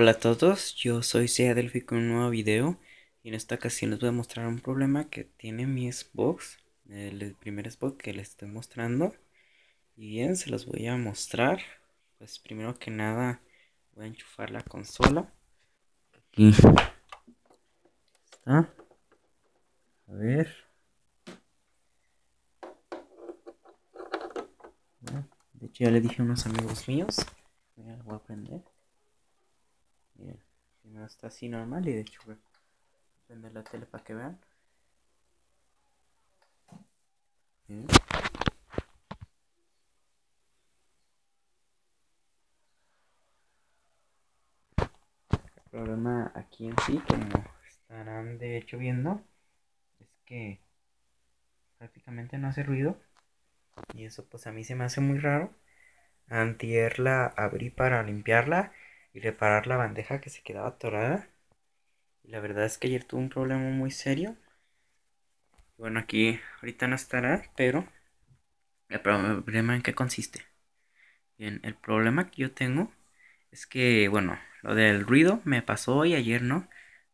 Hola a todos, yo soy Sea Delphi con un nuevo video y en esta ocasión les voy a mostrar un problema que tiene mi Xbox, el primer Xbox que les estoy mostrando. Y bien, se los voy a mostrar. Pues primero que nada voy a enchufar la consola. Aquí está. A ver. Ah, de hecho ya le dije a unos amigos míos. voy a prender. Está así normal y de hecho voy a prender la tele para que vean. ¿Eh? El problema aquí en sí, como estarán de hecho viendo, es que prácticamente no hace ruido. Y eso pues a mí se me hace muy raro. Antier la abrí para limpiarla reparar la bandeja que se quedaba atorada. la verdad es que ayer tuve un problema muy serio. Bueno, aquí ahorita no estará, pero el problema en qué consiste. Bien, el problema que yo tengo es que, bueno, lo del ruido me pasó hoy, ayer no.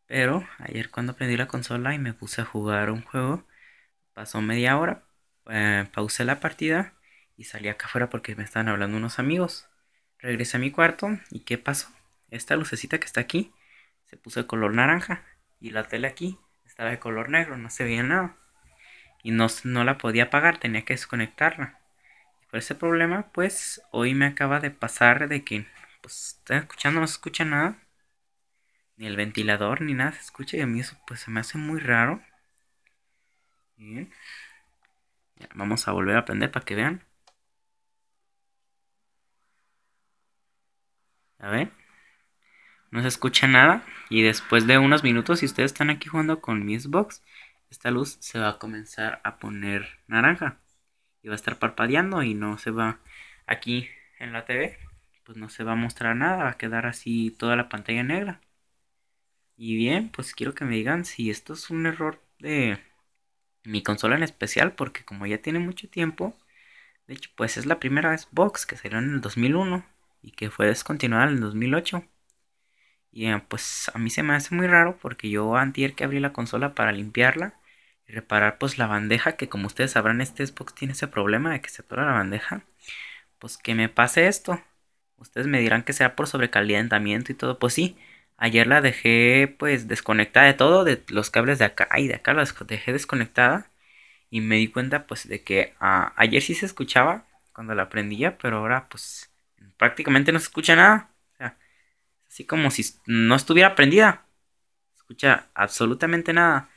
Pero ayer cuando prendí la consola y me puse a jugar un juego, pasó media hora, eh, pausé la partida y salí acá afuera porque me estaban hablando unos amigos. Regresé a mi cuarto y ¿qué pasó? esta lucecita que está aquí se puso de color naranja y la tele aquí estaba de color negro, no se veía nada. Y no, no la podía apagar, tenía que desconectarla. por ese problema, pues hoy me acaba de pasar de que, pues, está escuchando, no se escucha nada. Ni el ventilador, ni nada se escucha. Y a mí eso, pues, se me hace muy raro. Bien. vamos a volver a aprender para que vean. no se escucha nada. Y después de unos minutos, si ustedes están aquí jugando con mi Xbox, esta luz se va a comenzar a poner naranja. Y va a estar parpadeando y no se va aquí en la TV. Pues no se va a mostrar nada, va a quedar así toda la pantalla negra. Y bien, pues quiero que me digan si esto es un error de mi consola en especial, porque como ya tiene mucho tiempo, de hecho, pues es la primera Xbox que salió en el 2001 y que fue descontinuada en el 2008. Y eh, pues a mí se me hace muy raro porque yo antier que abrí la consola para limpiarla y reparar pues la bandeja, que como ustedes sabrán este Xbox tiene ese problema de que se atora la bandeja, pues que me pase esto. Ustedes me dirán que sea por sobrecalentamiento y todo, pues sí. Ayer la dejé pues desconectada de todo, de los cables de acá y de acá la dejé desconectada. Y me di cuenta pues de que ah, ayer sí se escuchaba cuando la prendía, pero ahora pues prácticamente no se escucha nada así como si no estuviera prendida. escucha absolutamente nada.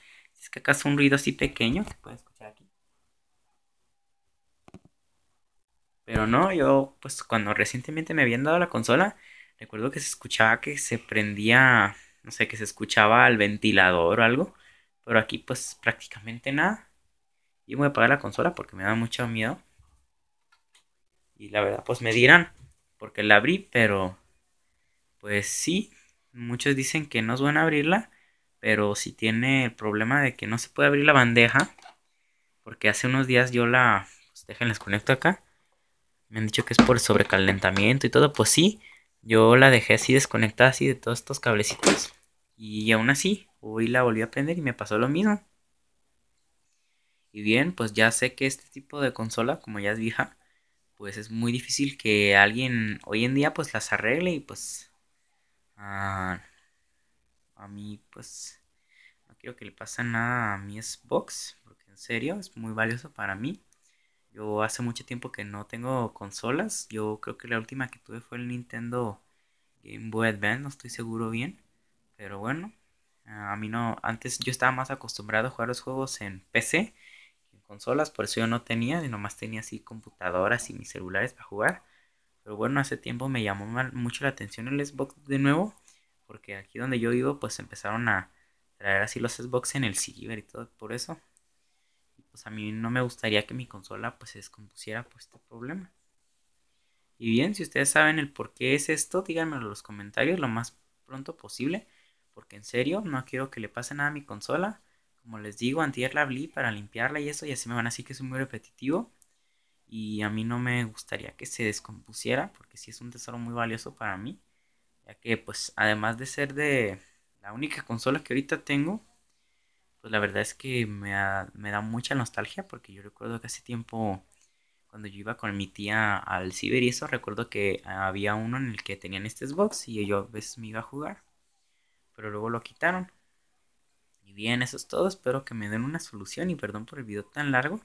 Es que acaso un ruido así pequeño que puede escuchar aquí. Pero no, yo pues cuando recientemente me habían dado la consola, recuerdo que se escuchaba que se prendía, no sé, que se escuchaba al ventilador o algo. Pero aquí pues prácticamente nada. Y voy a apagar la consola porque me da mucho miedo. Y la verdad pues me dirán, porque la abrí, pero pues sí, muchos dicen que no es bueno abrirla, pero si tiene el problema de que no se puede abrir la bandeja, porque hace unos días yo la, pues déjenles conecto acá, me han dicho que es por sobrecalentamiento y todo, pues sí, yo la dejé así desconectada así de todos estos cablecitos y aún así, hoy la volví a prender y me pasó lo mismo. Y bien, pues ya sé que este tipo de consola, como ya es vieja, pues es muy difícil que alguien hoy en día pues las arregle y pues Ah, a, mí, pues, no quiero que le pase nada a mi Xbox, porque en serio es muy valioso para mí. Yo hace mucho tiempo que no tengo consolas. Yo creo que la última que tuve fue el Nintendo Game Boy Advance, no estoy seguro bien. Pero bueno, a mí no. Antes yo estaba más acostumbrado a jugar los juegos en PC que en consolas, por eso yo no tenía, y nomás tenía así computadoras y mis celulares para jugar. Pero bueno, hace tiempo me llamó mucho la atención el Xbox de nuevo. Porque aquí donde yo vivo, pues empezaron a traer así los Xbox en el ciber y todo por eso. pues a mí no me gustaría que mi consola pues se descompusiera por este problema. Y bien, si ustedes saben el por qué es esto, díganmelo en los comentarios lo más pronto posible. Porque en serio, no quiero que le pase nada a mi consola. Como les digo, antier la para limpiarla y eso, y así me van a decir que es muy repetitivo y a mí no me gustaría que se descompusiera porque si es un tesoro muy valioso para mí, ya que pues además de ser de la única consola que ahorita tengo, pues la verdad es que me, me da mucha nostalgia porque yo recuerdo que hace tiempo cuando yo iba con mi tía al ciber y eso recuerdo que había uno en el que tenían este Xbox y yo a veces me iba a jugar, pero luego lo quitaron. Y bien, eso es todo, espero que me den una solución y perdón por el video tan largo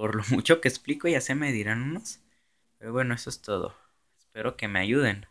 por lo mucho que explico ya se me dirán unos. Pero bueno, eso es todo. Espero que me ayuden.